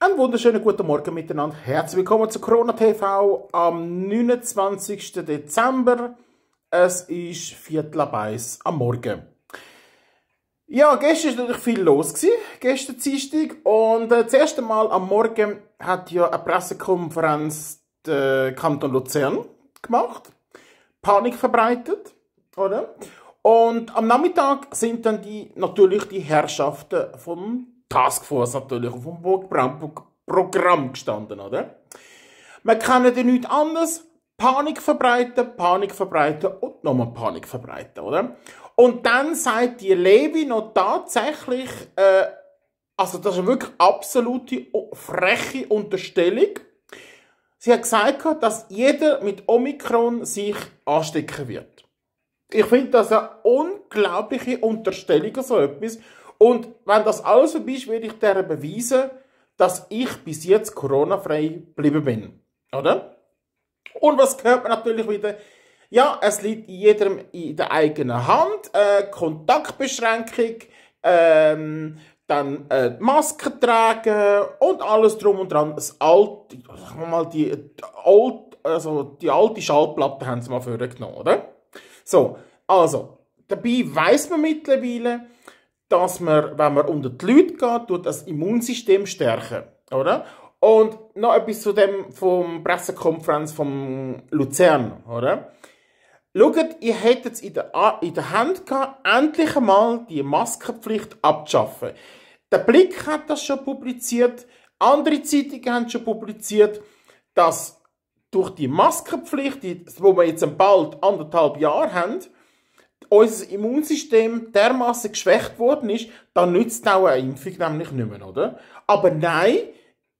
Einen wunderschönen guten Morgen miteinander. Herzlich willkommen zu Corona TV am 29. Dezember. Es ist Viertel ab am Morgen. Ja, gestern war natürlich viel los. gestern Dienstag. Und äh, das erste Mal am Morgen hat ja eine Pressekonferenz der Kanton Luzern gemacht. Panik verbreitet, oder? Und am Nachmittag sind dann die, natürlich die Herrschaften vom Taskforce natürlich auf dem Programm gestanden, oder? Wir kann ja nichts anderes. Panik verbreiten, Panik verbreiten und nochmal Panik verbreiten, oder? Und dann sagt die Levi noch tatsächlich, äh, also das ist eine wirklich absolute freche Unterstellung. Sie hat gesagt, dass jeder mit Omikron sich anstecken wird. Ich finde das eine unglaubliche Unterstellung, so etwas. Und wenn das alles vorbei ist, werde ich dir beweisen, dass ich bis jetzt Corona-frei geblieben bin. Oder? Und was gehört man natürlich wieder? Ja, es liegt jedem in der eigenen Hand. Äh, Kontaktbeschränkung, ähm, dann äh, Masken tragen und alles drum und dran. Das alte, mal die, die alte, also die alte Schallplatte haben sie mal vorgenommen, oder? So, also, dabei weiß man mittlerweile, dass man, wenn man unter die Leute geht, tut das Immunsystem stärken, oder? Und noch etwas zu dem vom Pressekonferenz vom Luzern, oder? Schaut, ihr hättet es in der, in der Hand gehabt, endlich einmal die Maskenpflicht abzuschaffen. Der Blick hat das schon publiziert, andere Zeitungen haben schon publiziert, dass durch die Maskenpflicht, die, wo wir jetzt bald anderthalb Jahre haben, unser Immunsystem dermaßen geschwächt worden ist, dann nützt auch eine Impfung nämlich nicht mehr, oder? Aber nein,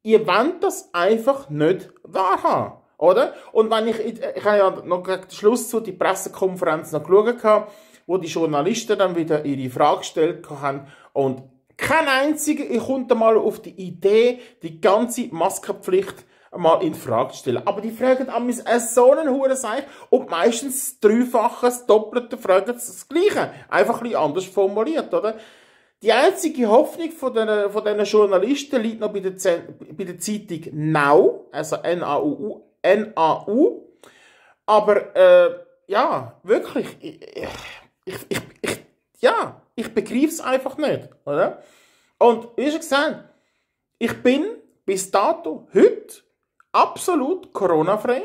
ihr wollt das einfach nicht wahrhaben, oder? Und wenn ich, ich, habe ja noch gegen Schluss zu die Pressekonferenz noch geschaut, wo die Journalisten dann wieder ihre Frage gestellt haben und kein einziger kommt mal auf die Idee, die ganze Maskenpflicht mal in Frage stellen. Aber die fragen an mich so einen hohen Seich und meistens dreifaches, doppelte fragen das Gleiche. Einfach ein bisschen anders formuliert, oder? Die einzige Hoffnung von diesen von den Journalisten liegt noch bei der, bei der Zeitung Now, also N-A-U-U, N-A-U. Aber, äh, ja, wirklich, ich, ich, ich, ich ja, ich begreife es einfach nicht, oder? Und, wie schon gesagt, ich bin bis dato, heute, absolut Corona-frei,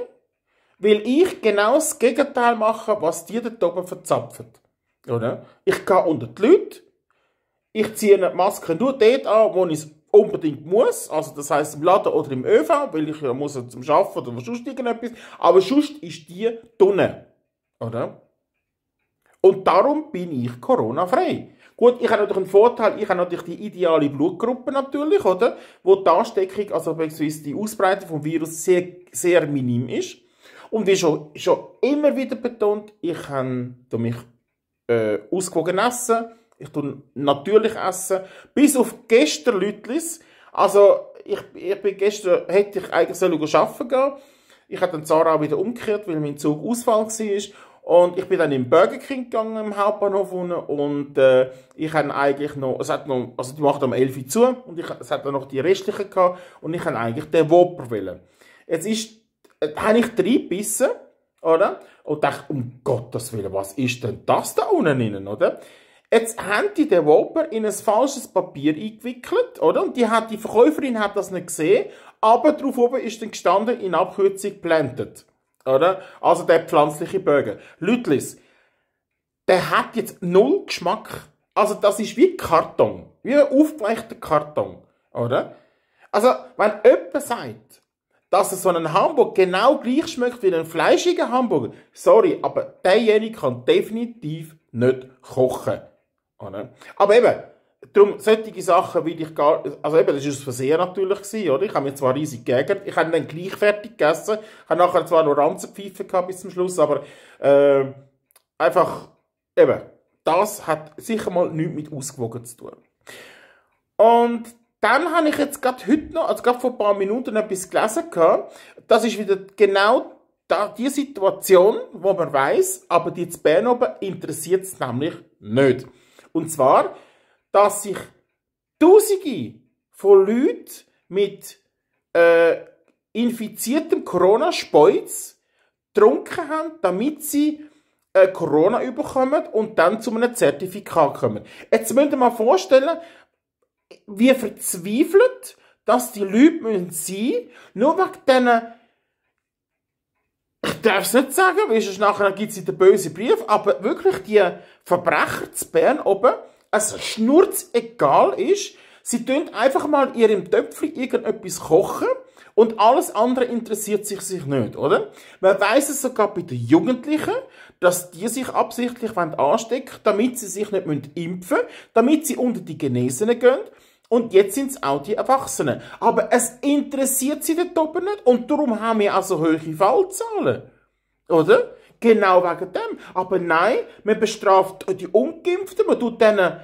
weil ich genau das Gegenteil mache, was die da oben verzapfen. Oder? Ich gehe unter die Leute, ich ziehe eine Maske nur dort an, wo ich es unbedingt muss, also das heißt im Laden oder im ÖV, weil ich ja muss zum Arbeiten oder sonst irgendetwas, aber sonst ist die Tonne. Oder? Und darum bin ich Corona-frei. Gut, ich habe natürlich einen Vorteil, ich habe natürlich die ideale Blutgruppe natürlich, oder? Wo die Ansteckung, also beziehungsweise die Ausbreitung vom Virus sehr, sehr minim ist. Und wie schon, schon immer wieder betont, ich habe mich äh, ausgewogen essen, ich tue natürlich essen, bis auf gestern Lütlis. Also, ich, ich bin gestern, hätte ich eigentlich sollen arbeiten gehen. Ich habe dann Zara auch wieder umgekehrt, weil mein Zug Ausfall war. Und ich bin dann im Burger King gegangen, im Hauptbahnhof unten, und äh, ich habe eigentlich noch, es hat noch, also die machen um 11 Uhr zu, und ich, es hat dann noch die restlichen gehabt, und ich habe eigentlich den Whopper wollen. Jetzt ist, äh, habe ich drei Bissen, oder? Und dachte, um Gottes Willen, was ist denn das da unten innen, oder? Jetzt haben die den Whopper in ein falsches Papier eingewickelt, oder? Und die, hat, die Verkäuferin hat das nicht gesehen, aber drauf oben ist dann gestanden, in Abkürzung planted. Oder? Also der pflanzliche Burger. Lütlis, der hat jetzt null Geschmack. Also das ist wie Karton. Wie ein aufgeweichter Karton. Oder? Also, wenn jemand sagt, dass es so einen Hamburger genau gleich schmeckt wie ein fleischiger Hamburger, sorry, aber derjenige kann definitiv nicht kochen. Oder? Aber eben, darum, solche Sachen will ich gar Also eben, das war aus Versehen natürlich, gewesen, oder? Ich habe mir zwar riesig geärgert, ich habe dann gleich fertig gegessen, habe nachher zwar noch Ranzenpfeife gehabt bis zum Schluss, aber äh, einfach, eben, das hat sicher mal nichts mit ausgewogen zu tun. Und dann habe ich jetzt gerade heute noch, also gerade vor ein paar Minuten etwas gelesen gehabt. Das ist wieder genau da, die Situation, wo man weiß, aber die zu Bern oben interessiert es nämlich nicht. Und zwar dass sich Tausende von Leuten mit äh, infiziertem Corona-Speuz getrunken haben, damit sie äh, Corona überkommen und dann zu einem Zertifikat kommen. Jetzt müsst ihr mal vorstellen, wie verzweifelt dass die Leute müssen sein nur wegen diesen ich darf es nicht sagen, weil es nachher gibt es den bösen Brief, aber wirklich die Verbrecher zu Bern oben, es schnurz egal ist. Sie tun einfach mal ihr im Töpfchen irgendetwas kochen und alles andere interessiert sich, sich nicht, oder? Man weiß es sogar bei den Jugendlichen, dass die sich absichtlich anstecken damit sie sich nicht impfen müssen, damit sie unter die Genesenen gehen. Und jetzt sind es auch die Erwachsenen. Aber es interessiert sie dort oben nicht und darum haben wir also hohe Fallzahlen. Oder? Genau wegen dem. Aber nein, man bestraft die Ungeimpften, man tut denen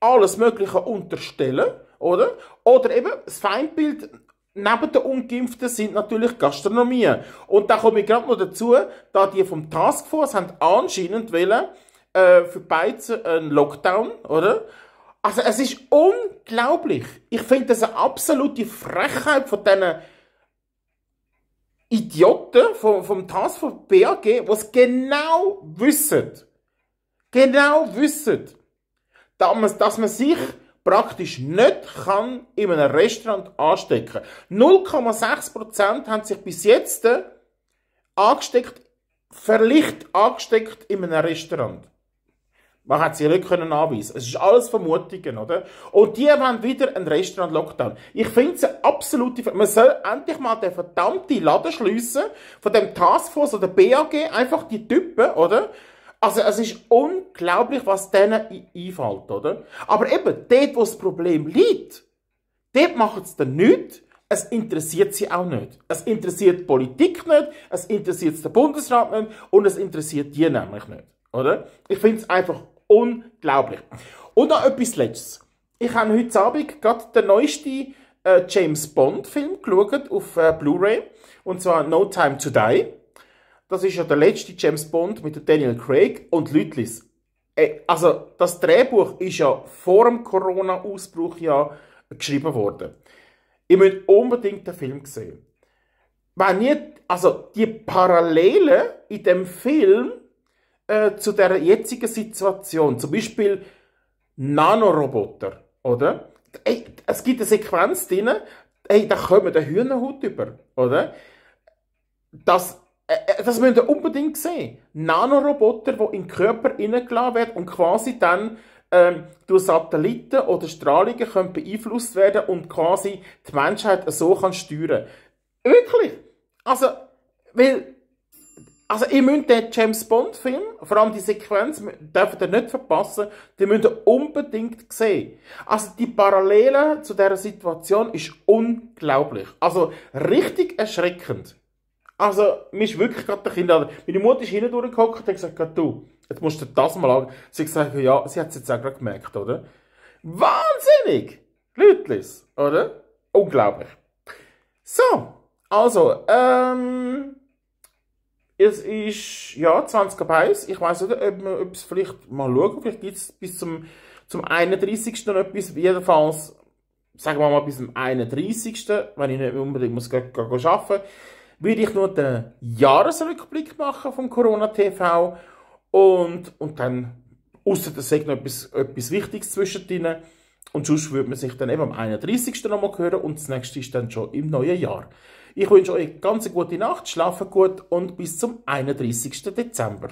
alles Mögliche unterstellen, oder? Oder eben das Feindbild Neben den Ungeimpften sind natürlich Gastronomie. Und da komme ich gerade noch dazu, da die vom Taskforce haben anscheinend wollen, äh, für Beizen einen Lockdown, oder? Also es ist unglaublich. Ich finde das eine absolute Frechheit von diesen Idioten vom, vom Transfer BAG, was genau wissen, genau wissen, dass man, dass man sich praktisch nicht kann in einem Restaurant anstecken. 0,6% haben sich bis jetzt äh, angesteckt, verlicht angesteckt in einem Restaurant. Man hat sie ja nicht können anweisen. Es ist alles Vermutungen, oder? Und die wollen wieder ein Restaurant-Lockdown. Ich finde es eine absolute, man soll endlich mal den verdammten Laden schliessen, von dem Taskforce oder BAG, einfach die Typen, oder? Also, es ist unglaublich, was denen einfällt, oder? Aber eben, dort, wo das Problem liegt, dort machen sie dann nichts, es interessiert sie auch nicht. Es interessiert die Politik nicht, es interessiert den Bundesrat nicht und es interessiert die nämlich nicht. Oder? Ich finde es einfach Unglaublich. Und noch etwas Letztes. Ich habe heute Abend gerade den neuesten äh, James Bond-Film geschaut auf äh, Blu-ray. Und zwar No Time to Die. Das ist ja der letzte James Bond mit Daniel Craig und Lütlis. Äh, also, das Drehbuch ist ja vor dem Corona-Ausbruch ja geschrieben worden. Ich möchte unbedingt den Film sehen. Wenn ihr, also die Parallelen in dem Film äh, zu der jetzigen Situation. Zum Beispiel Nanoroboter, oder? Ey, es gibt eine Sequenz drin, ey, da kommen der Hühnerhut über, oder? Das, äh, äh das müsst ihr unbedingt sehen. Nanoroboter, die in den Körper hineingeladen werden und quasi dann ähm, durch Satelliten oder Strahlungen können beeinflusst werden und quasi die Menschheit so kann steuern Wirklich. Also, weil also, ihr müsst den James Bond Film, vor allem die Sequenz, dürft ihr nicht verpassen, die müsst ihr unbedingt sehen. Also, die Parallele zu dieser Situation ist unglaublich. Also, richtig erschreckend. Also, mir ist wirklich gerade der Kinder, meine Mutter ist hinten durchgehockt und hat gesagt, du, jetzt musst du das mal an. Sie hat gesagt, ja, sie hat es jetzt auch gerade gemerkt, oder? Wahnsinnig! Lütlis, oder? Unglaublich. So, also, ähm, es ist, ja, 20 Eis. Ich weiß nicht, ob man es vielleicht mal schauen, vielleicht gibt es bis zum, zum 31. noch etwas. Jedenfalls, sagen wir mal, bis zum 31., wenn ich nicht unbedingt muss arbeiten würde ich nur den Jahresrückblick machen vom Corona-TV und, und dann, außer das sagt noch etwas, etwas Wichtiges zwischendrin. Und sonst würde man sich dann eben am 31. nochmal hören und das nächste ist dann schon im neuen Jahr. Ich wünsche euch ganz eine gute Nacht, schlafen gut und bis zum 31. Dezember.